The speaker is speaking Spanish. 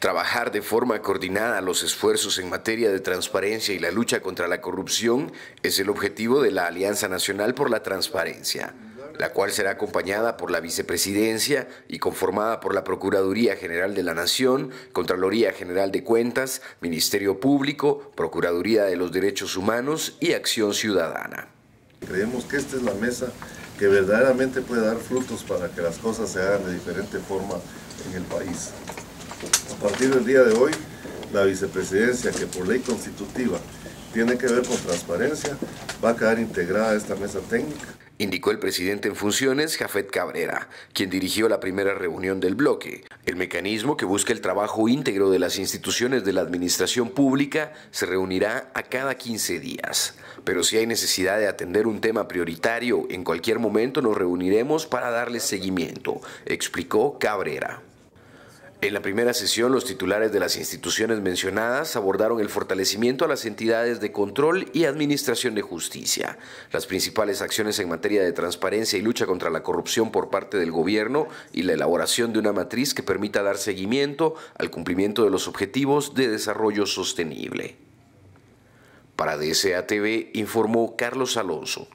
Trabajar de forma coordinada los esfuerzos en materia de transparencia y la lucha contra la corrupción es el objetivo de la Alianza Nacional por la Transparencia, la cual será acompañada por la Vicepresidencia y conformada por la Procuraduría General de la Nación, Contraloría General de Cuentas, Ministerio Público, Procuraduría de los Derechos Humanos y Acción Ciudadana. Creemos que esta es la mesa que verdaderamente puede dar frutos para que las cosas se hagan de diferente forma en el país. A partir del día de hoy, la vicepresidencia, que por ley constitutiva tiene que ver con transparencia, va a quedar integrada a esta mesa técnica. Indicó el presidente en funciones, Jafet Cabrera, quien dirigió la primera reunión del bloque. El mecanismo que busca el trabajo íntegro de las instituciones de la administración pública se reunirá a cada 15 días. Pero si hay necesidad de atender un tema prioritario, en cualquier momento nos reuniremos para darle seguimiento, explicó Cabrera. En la primera sesión, los titulares de las instituciones mencionadas abordaron el fortalecimiento a las entidades de control y administración de justicia, las principales acciones en materia de transparencia y lucha contra la corrupción por parte del gobierno y la elaboración de una matriz que permita dar seguimiento al cumplimiento de los objetivos de desarrollo sostenible. Para DSA TV informó Carlos Alonso.